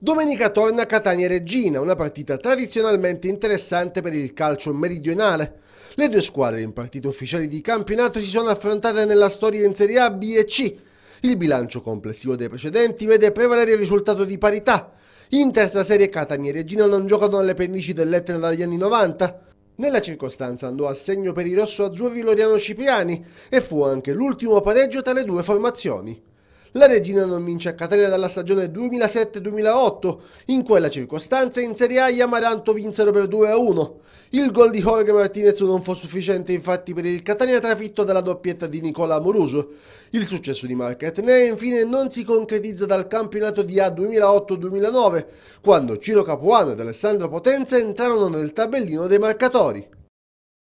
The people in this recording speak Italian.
Domenica torna Catania-Reggina, una partita tradizionalmente interessante per il calcio meridionale. Le due squadre in partite ufficiali di campionato si sono affrontate nella storia in Serie A, B e C. Il bilancio complessivo dei precedenti vede prevalere il risultato di parità. In terza serie Catania e Reggina non giocano alle pendici dell'Etna dagli anni 90. Nella circostanza andò a segno per i rosso-azzurri Loriano Cipriani e fu anche l'ultimo pareggio tra le due formazioni. La regina non vince a Catania dalla stagione 2007-2008. In quella circostanza in Serie A gli Amaranto vinsero per 2-1. Il gol di Jorge Martinez non fu sufficiente infatti per il Catania trafitto dalla doppietta di Nicola Amoruso. Il successo di Market Ne infine non si concretizza dal campionato di A 2008-2009, quando Ciro Capuano ed Alessandro Potenza entrarono nel tabellino dei marcatori.